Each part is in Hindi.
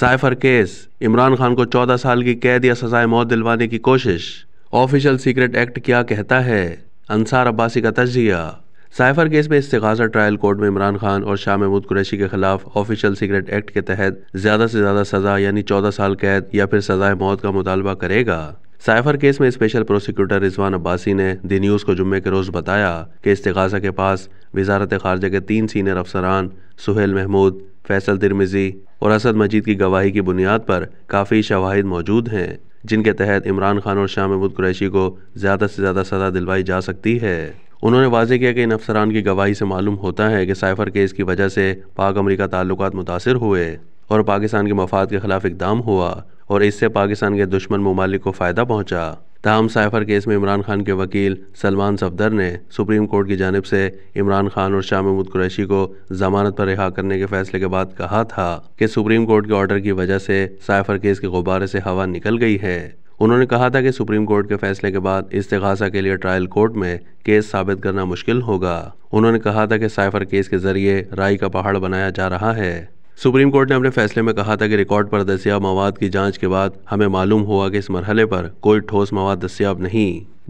साइफर केस इमरान खान को चौदह साल की कैद या सजाए मौत दिलवाने की कोशिश ऑफिशियल सीक्रेट एक्ट क्या कहता है अंसार अब्बासी का तजिया साइफर केस में इस्ताजा ट्रायल कोर्ट में इमरान खान और शाह महमूद कुरैशी के खिलाफ ऑफिशियल सीक्रेट एक्ट के तहत ज्यादा से ज्यादा सजा यानी चौदह साल कैद या फिर सजाए मौत का मुतालबा करेगा साइफर केस में स्पेशल प्रोसिक्यूटर रिजवान अब्बासी ने दी न्यूज़ को जुम्मे के रोज़ बताया कि इस्ताजा के पास वजारत खारजा के तीन सीनियर अफसरान सुहेल महमूद फैसल तिरमिज़ी और असद मजीद की गवाही की बुनियाद पर काफ़ी शवाहिद मौजूद हैं जिनके तहत इमरान खान और शाह महमूद कुरैशी को ज़्यादा से ज़्यादा सजा दिलवाई जा सकती है उन्होंने वाजे किया कि इन अफसरान की गवाही से मालूम होता है कि साइफर केस की वजह से पाक अमरीका ताल्लुक मुतासर हुए और पाकिस्तान के मफाद के खिलाफ इकदाम हुआ और इससे पाकिस्तान के दुश्मन ममालिक को फ़ायदा पहुँचा तहम साइफर केस में इमरान खान के वकील सलमान सफदर ने सुप्रीम कोर्ट की जानब से इमरान खान और शाह महमूद कुरैशी को जमानत पर रिहा करने के फैसले के बाद कहा था कि सुप्रीम कोर्ट के ऑर्डर की वजह से साइफर केस के गुब्बारे से हवा निकल गई है उन्होंने कहा था कि सुप्रीम कोर्ट के फैसले के बाद इस्तेगासा के लिए ट्रायल कोर्ट में केस साबित करना मुश्किल होगा उन्होंने कहा था कि साइफर केस के जरिए राय का पहाड़ बनाया जा रहा है सुप्रीम कोर्ट ने अपने फैसले में कहा था कि रिकॉर्ड पर दस्याब मवाद की जांच के बाद हमें मालूम हुआ कि इस मरहले पर कोई ठोस मवाद दस्तियाब नहीं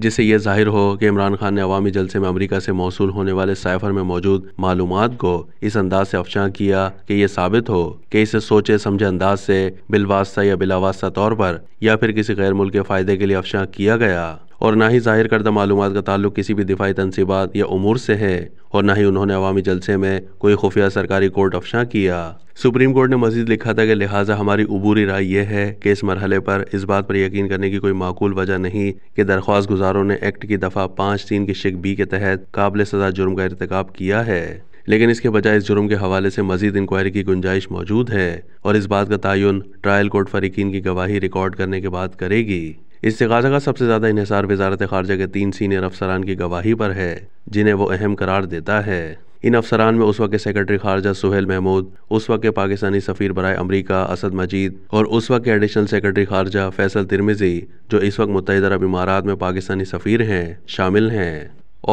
जिससे यह जाहिर हो कि इमरान खान ने अवामी जलसे में अमरीका से मौसू होने वाले साइफर में मौजूद मालूम को इस अंदाज से अफशा किया कि यह साबित हो कि इसे सोचे समझे अंदाज से बिलवास्ता या बिलावास्ता तौर पर या फिर किसी गैर मुल्क के फ़ायदे के लिए अफशा किया गया और ना ही ज़ाहिर करदा मालूम का ताल्लुक किसी भी दिफाई तनसीबात या उमूर से है और ना ही उन्होंने अवामी जलसे में कोई खुफिया सरकारी कोर्ट अफशा किया सुप्रीम कोर्ट ने मजीद लिखा था कि लिहाजा हमारी अबूरी राय यह है कि इस मरहले पर इस बात पर यकीन करने की कोई माकूल वजह नहीं कि दरख्वास्त गुजारों ने एक्ट की दफ़ा पाँच तीन की शिक बी के तहत काबिल सजा जुर्म का irतकब किया है लेकिन इसके बजाय इस जुर्म के हवाले से मजीद इंक्वायरी की गुंजाइश मौजूद है और इस बात का तयन ट्रायल कोर्ट फरीकिन की गवाही रिकॉर्ड करने के बाद करेगी इस्तेगाज़ा का सबसे ज़्यादा इहसार वजारत खारजा के तीन सीनियर अफसरान की गवाही पर है जिन्हें वो अहम करार देता है इन अफसरान में उस वक्त के सेक्रेटरी खारजा सुहेल महमूद उस वक्त के पाकिस्तानी सफ़ीर बरए अमरीका असद मजीद और उस वक्त के एडिशनल सेक्रेटरी खारजा फैसल तिरमिजी जो इस वक्त मुतहद अरब इमारात में पाकिस्तानी सफ़ीर हैं शामिल हैं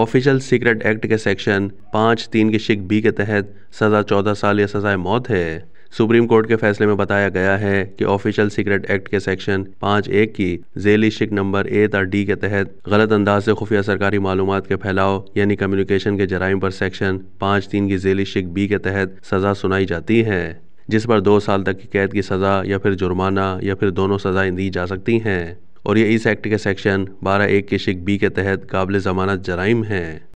ऑफिशियल सीक्रेट एक्ट के सेक्शन पाँच तीन के शिक बी के तहत सज़ा चौदह साल या सज़ाए मौत है सुप्रीम कोर्ट के फैसले में बताया गया है कि ऑफिशियल सीक्रेट एक्ट के सेक्शन पाँच एक की जेली शिक नंबर ए तथा डी के तहत गलत अंदाज से खुफिया सरकारी मालूम के फैलाव यानी कम्युनिकेशन के जराइम पर सेक्शन पाँच तीन की जेली शिक बी के तहत सजा सुनाई जाती है जिस पर दो साल तक की कैद की सज़ा या फिर जुर्माना या फिर दोनों सज़ाएं दी जा सकती हैं और ये इस एक्ट के सेक्शन बारह एक के शिक बी के तहत काबिल ज़मानत जराइम हैं